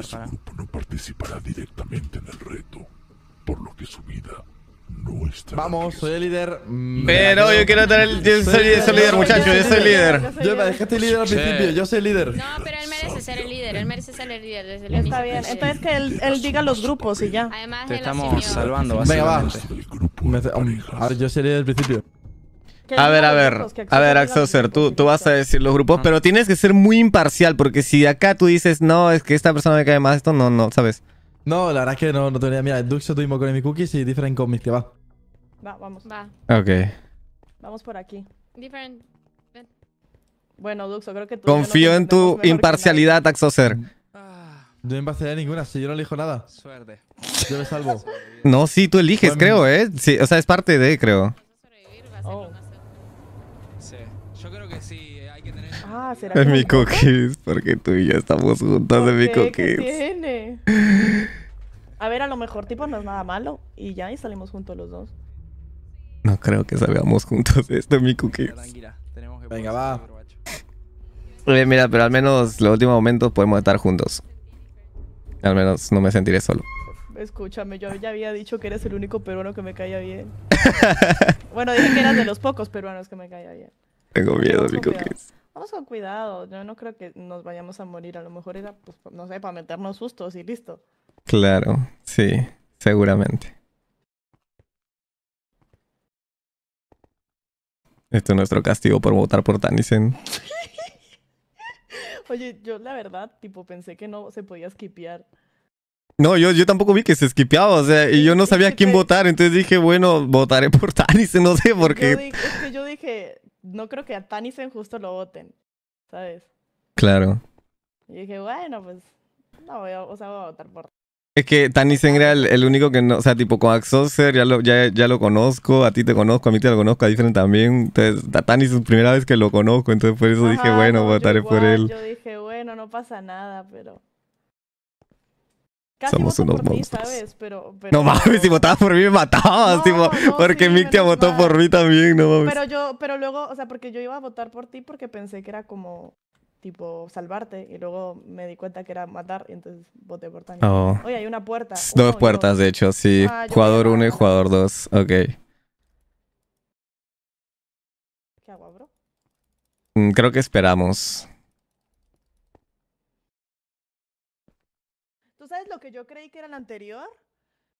Este grupo no participará directamente en el reto, por lo que su vida no está. Vamos, soy el líder. Pero yo quiero tener. El, yo soy, el líder, muchacho. yo soy el líder. Yo me dejaste líder al principio, yo soy el líder. No, pero él merece ser el líder, él merece ser el líder. Desde el está bien, entonces que él, diga los grupos y ya. Además, te estamos salvando, básicamente. Venga, va. Ahora yo soy el líder al principio. A ver, a ver, a ver, Axoser, tú, tú vas a decir los grupos, pero tienes que ser muy imparcial, porque si acá tú dices, no, es que esta persona me cae más, esto no, no, ¿sabes? No, la verdad es que no, no tenía. Mira, Duxo tuvimos con mi cookies y Different con que va. Va, vamos. Va. Ok. Vamos por aquí. Different. Bueno, Duxo, creo que tú. Confío en tu imparcialidad, Axoser. No no imparcialidad ninguna, si yo no elijo nada. Suerte. Yo me salvo. no, sí, tú eliges, creo, ¿eh? Sí, o sea, es parte de, creo. Sí, yo creo que sí, eh, hay que tener... Ah, ¿será que... mi cookies, porque tú y yo estamos juntos en mi cookies. ¿Qué tiene? A ver, a lo mejor tipo no es nada malo y ya, y salimos juntos los dos. No creo que salgamos juntos de esto, mi cookies. Venga, va. Eh, mira, pero al menos los últimos momentos podemos estar juntos. Al menos no me sentiré solo escúchame, yo ya había dicho que eres el único peruano que me caía bien. bueno, dije que eras de los pocos peruanos que me caía bien. Tengo miedo, mi Vamos con cuidado, yo no creo que nos vayamos a morir, a lo mejor era, pues, no sé, para meternos sustos y listo. Claro, sí, seguramente. Esto es nuestro castigo por votar por Tanisen. Oye, yo la verdad, tipo, pensé que no se podía skipear. No, yo, yo tampoco vi que se skipeaba, o sea, y yo no sabía a quién votar, entonces dije, bueno, votaré por Tanisen, no sé por qué. Yo dije, que yo dije, no creo que a Tanisen justo lo voten, ¿sabes? Claro. Y dije, bueno, pues, no, o sea, voy a votar por es que Tanisen era el, único que no, o sea, tipo con Axoser ya lo, ya, ya lo conozco, a ti te conozco, a mí te lo conozco, a Different también. Entonces, a Tanisen es primera vez que lo conozco, entonces por eso dije, bueno, votaré por él. Yo dije, bueno, no pasa nada, pero somos unos por Pero, No mames, si votabas por mí me matabas, porque Mictia votó por mí también, no mames. Pero yo, pero luego, o sea, porque yo iba a votar por ti porque pensé que era como, tipo, salvarte, y luego me di cuenta que era matar, y entonces voté por Tania. Oh. Oye, hay una puerta. Dos puertas, de hecho, sí. Ah, jugador 1 y jugador 2, ok. ¿Qué hago, bro? Mm, creo que esperamos. lo que yo creí que era el anterior,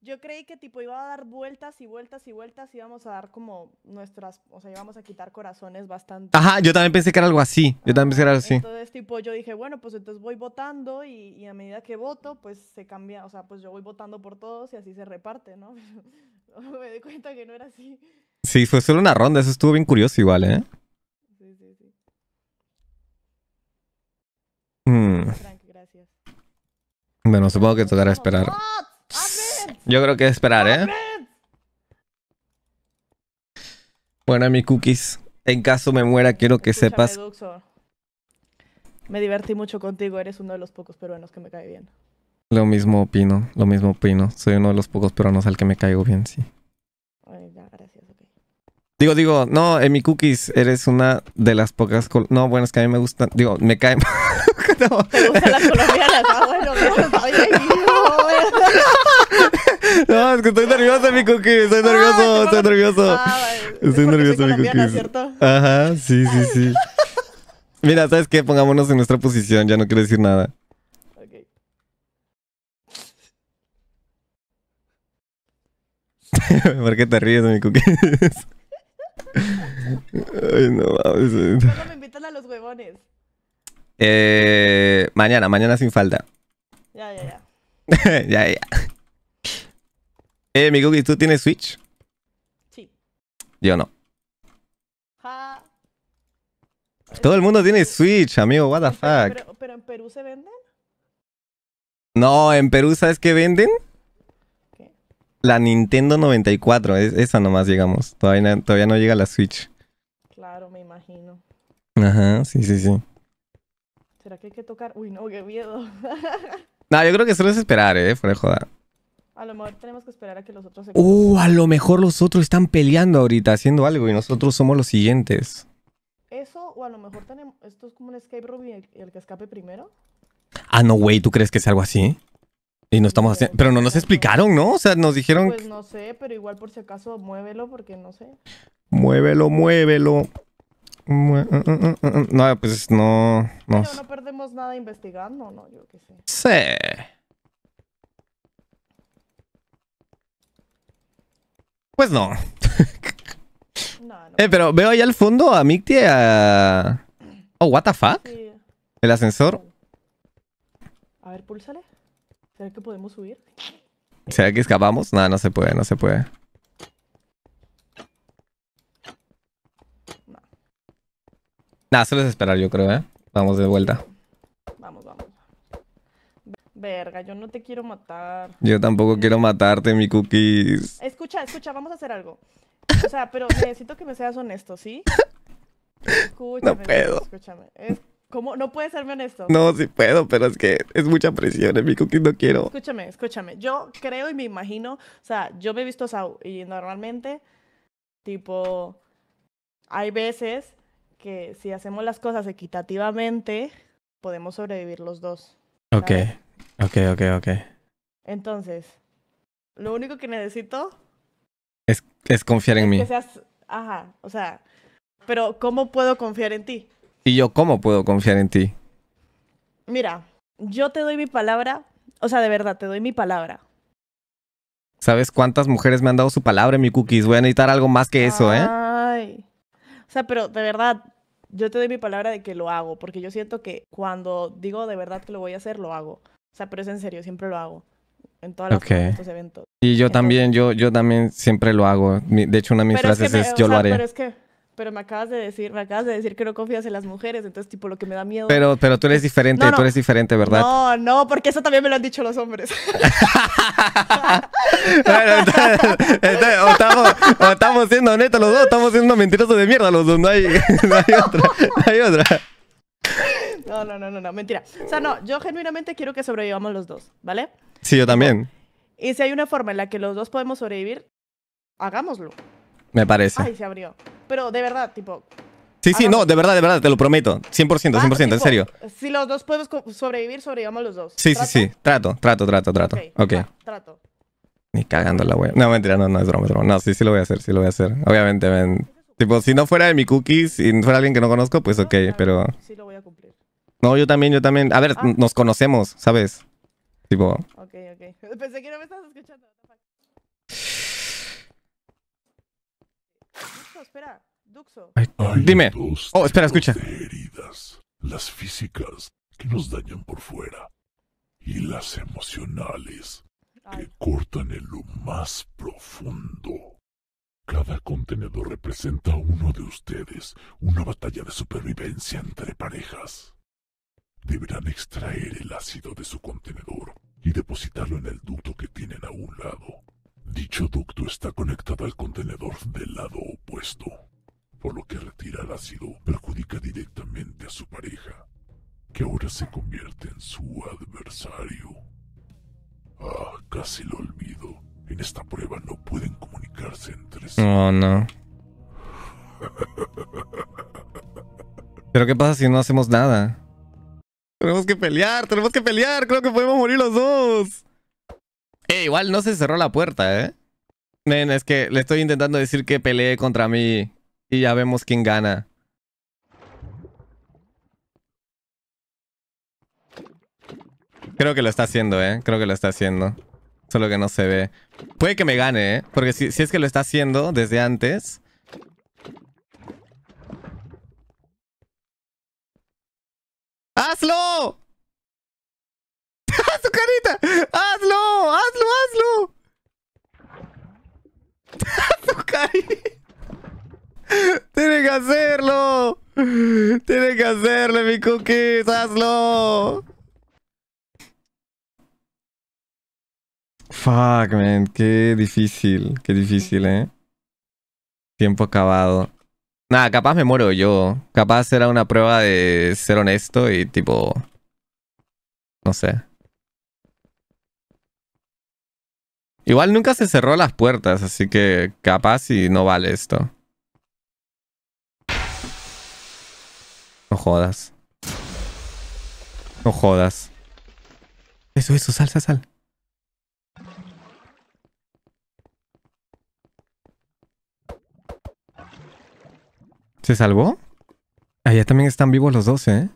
yo creí que tipo iba a dar vueltas y vueltas y vueltas y íbamos a dar como nuestras, o sea, íbamos a quitar corazones bastante. Ajá, yo también pensé que era algo así, yo también pensé que era así. Entonces tipo yo dije, bueno, pues entonces voy votando y, a medida que voto, pues se cambia, o sea, pues yo voy votando por todos y así se reparte, ¿no? Me di cuenta que no era así. Sí, fue solo una ronda, eso estuvo bien curioso igual, ¿eh? Sí, sí, sí. Mm. Frank, gracias. Bueno, supongo que tocará esperar. Yo creo que esperar, ¿eh? Bueno, mi cookies. En caso me muera, quiero que sepas. Me divertí mucho contigo. Eres uno de los pocos peruanos que me cae bien. Lo mismo opino, lo mismo opino. Soy uno de los pocos peruanos al que me caigo bien, sí. Ay, ya, gracias, Digo, digo, no, en mi cookies eres una de las pocas. No, bueno, es que a mí me gusta. Digo, me cae. Ah, no. es que estoy nervioso, mi cookie. Estoy ah, nervioso, estoy nervioso. Ah, estoy nervioso, mi cookie. ¿cierto? Ajá, sí, sí, sí. Mira, ¿sabes qué? Pongámonos en nuestra posición, ya no quiero decir nada. Ok. ¿Por qué te ríes, mi cookie? Ay, no mames. Solo me invitan a los huevones. Eh, mañana, mañana sin falta. Ya, ya, ya. ya, ya. Eh, mi ¿tú tienes Switch? Sí. Yo no. Todo el mundo tiene Switch, amigo, what the fuck. ¿Pero, en Perú se venden? No, en Perú, ¿sabes que venden? La Nintendo 94, esa nomás llegamos. Todavía todavía no llega la Switch. Claro, me imagino. Ajá, sí, sí, sí que hay que tocar. Uy, no, qué miedo. no, yo creo que solo es esperar, eh, Fue de joda. A lo mejor tenemos que esperar a que los otros se... Uh, a lo mejor los otros están peleando ahorita, haciendo algo y nosotros somos los siguientes. Eso, o a lo mejor tenemos... Esto es como un escape room y el, que escape primero. Ah, no, güey, ¿tú crees que es algo así? Y no estamos haciendo... Pero no nos explicaron, ¿no? O sea, nos dijeron... Pues no sé, pero igual por si acaso muévelo porque no sé. Muévelo, muévelo. Mm, mm, mm, no, pues no... no. no perdemos nada investigando, ¿no? Yo qué sé. Sí. Pues no. Eh, pero veo ahí al fondo a Micti a... Oh, what the fuck? El ascensor. A ver, púlsale. ¿Será que podemos subir? ¿Será que escapamos? No, no se puede, no se puede. Nada, solo es esperar, yo creo, ¿eh? Vamos de vuelta. Verga, yo no te quiero matar. Yo tampoco quiero matarte, mi cookies. Escucha, escucha, vamos a hacer algo. O sea, pero necesito que me seas honesto, ¿sí? Escúchame. No puedo. Escúchame. Es... ¿Cómo? No puedes serme honesto. No, sí puedo, pero es que es mucha presión. mi cookies no quiero. Escúchame, escúchame. Yo creo y me imagino. O sea, yo me he visto Sau y normalmente, tipo, hay veces que si hacemos las cosas equitativamente, podemos sobrevivir los dos. Ok. Ok, ok, ok. Entonces, lo único que necesito... Es, confiar en mí. seas, ajá, o sea, pero ¿cómo puedo confiar en ti? ¿Y yo cómo puedo confiar en ti? Mira, yo te doy mi palabra, o sea, de verdad, te doy mi palabra. ¿Sabes cuántas mujeres me han dado su palabra en mi cookies? Voy a necesitar algo más que eso, ¿eh? Ay. O sea, pero de verdad, yo te doy mi palabra de que lo hago, porque yo siento que cuando digo de verdad que lo voy a hacer, lo hago. O sea, pero es en serio, siempre lo hago. En todos los eventos. Y yo también, yo, yo también siempre lo hago. De hecho, una de mis frases es, yo lo haré. Pero es que pero me acabas de decir, me acabas de decir que no confías en las mujeres, entonces tipo lo que me da miedo. Pero, pero tú eres diferente, tú eres diferente, ¿verdad? No, no, porque eso también me lo han dicho los hombres. bueno, o, estamos, siendo honestos los dos, estamos siendo mentirosos de mierda los dos, no hay, hay otra, no hay otra. No, no, no, no, mentira. O sea, no, yo genuinamente quiero que sobrevivamos los dos, ¿vale? Sí, yo también. Y si hay una forma en la que los dos podemos sobrevivir, hagámoslo. Me parece. Ay, se abrió. Pero de verdad, tipo. Sí, sí, no, de verdad, de verdad, te lo prometo. 100%, 100%, ah, en serio. Si los dos podemos sobrevivir, sobrevivamos los dos. Sí, sí, sí. Trato, trato, trato, trato. Ok. okay. trato. Ni cagando la No, mentira, no, no, es broma, es No, sí, sí lo voy a hacer, sí lo voy a hacer. Obviamente, ven. Tipo, si no fuera de mi cookies, y fuera alguien que no conozco, pues ok, ah, pero... lo no, yo también, yo también. A ver, ah. nos conocemos, ¿sabes? Tipo. Ok, ok. Pensé que no me estabas escuchando. espera. Duxo. dime. Oh, espera, escucha. Heridas, las físicas que nos dañan por fuera y las emocionales que cortan en lo más profundo. Cada contenedor representa a uno de ustedes, una batalla de supervivencia entre parejas deberán extraer el ácido de su contenedor y depositarlo en el ducto que tienen a un lado. Dicho ducto está conectado al contenedor del lado opuesto, por lo que retirar ácido perjudica directamente a su pareja, que ahora se convierte en su adversario. Ah, casi lo olvido. En esta prueba no pueden comunicarse entre sí. Oh, no. Pero ¿qué pasa si no hacemos nada? Tenemos que pelear, tenemos que pelear. Creo que podemos morir los dos. Eh, igual no se cerró la puerta, ¿eh? Men, es que le estoy intentando decir que pelee contra mí. Y ya vemos quién gana. Creo que lo está haciendo, ¿eh? Creo que lo está haciendo. Solo que no se ve. Puede que me gane, ¿eh? Porque si es que lo está haciendo desde antes... ¡Hazlo! ¡Haz tu carita! ¡Hazlo! ¡Hazlo! ¡Hazlo! ¡Haz carita! ¡Tiene que hacerlo! ¡Tiene que hacerlo, mi cookies! ¡Hazlo! Fuck, man. Qué difícil. Qué difícil, ¿eh? Tiempo acabado. Nada, capaz me muero yo. Capaz era una prueba de ser honesto y tipo... No sé. Igual nunca se cerró las puertas, así que capaz y no vale esto. No jodas. No jodas. Eso, eso, sal, sal, sal. ¿Se salvó? Allá también están vivos los dos, ¿eh?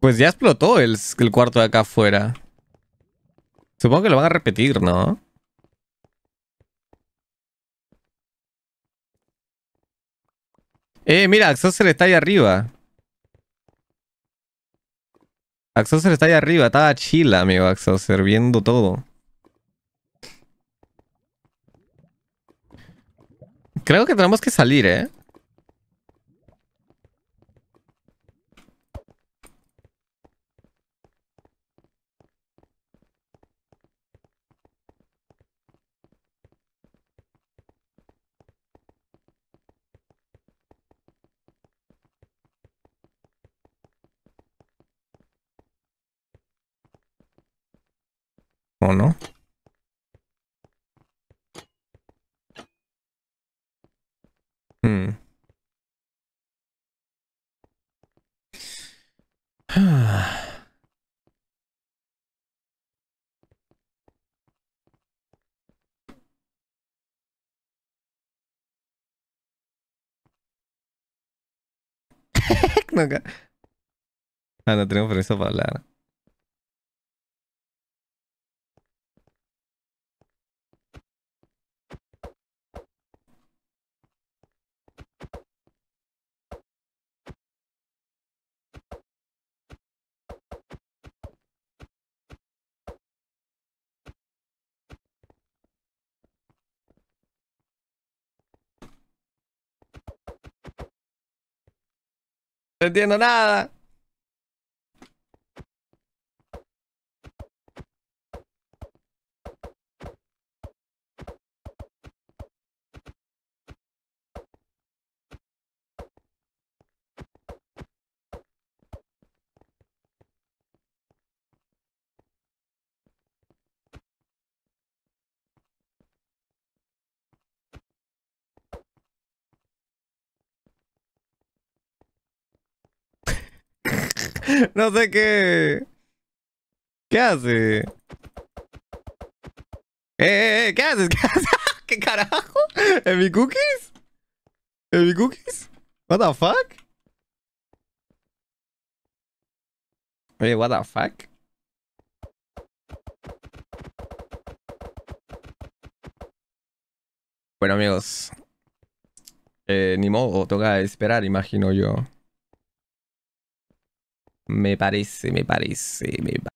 Pues ya explotó el, el cuarto de acá afuera. Supongo que lo van a repetir, ¿no? Eh, mira, Axel está ahí arriba. Axoser está ahí arriba, estaba chila, amigo Axoser, viendo todo. Creo que tenemos que salir, ¿eh? ¿O no hmm. no, ah, no tenemos permiso para hablar. No entiendo nada. no sé qué. ¿Qué hace? Eh, eh, eh ¿qué haces? ¿Qué haces? ¿Qué carajo? ¿En cookies? ¿En mi cookies? What the fuck? Oye, what the fuck? Bueno amigos, eh, ni modo, toca esperar, imagino yo. Me parece, me parece, me parece.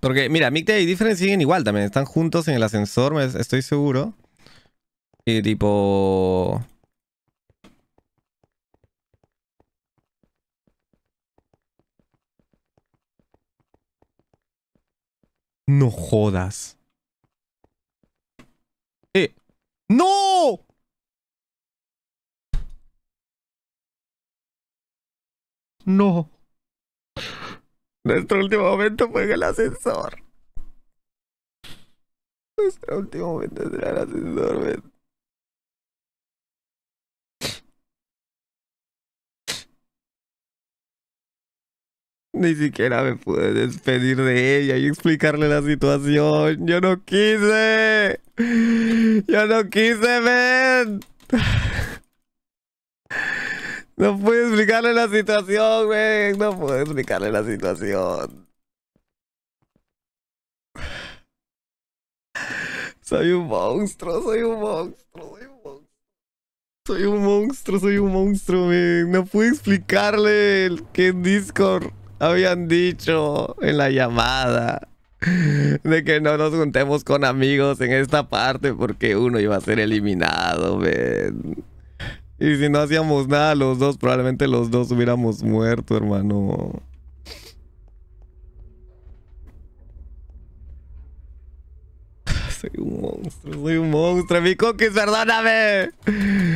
Porque, mira, Mickey y Difference siguen igual también. Están juntos en el ascensor, me, estoy seguro. Y tipo... No jodas. Eh. ¡No! No. Nuestro último momento fue en el ascensor. Nuestro último momento será el ascensor, Ni siquiera me pude despedir de ella y explicarle la situación. Yo no quise. Yo no quise, ven. No pude explicarle la situación, güey. No pude explicarle la situación. Soy un monstruo, soy un monstruo, soy un monstruo. Soy un monstruo, soy un monstruo, No pude explicarle que en Discord habían dicho en la llamada de que no nos juntemos con amigos en esta parte porque uno iba a ser eliminado, ven. Y si no hacíamos nada los dos, probablemente los dos hubiéramos muerto, hermano. Soy un monstruo, soy un monstruo, mi coquis, perdóname.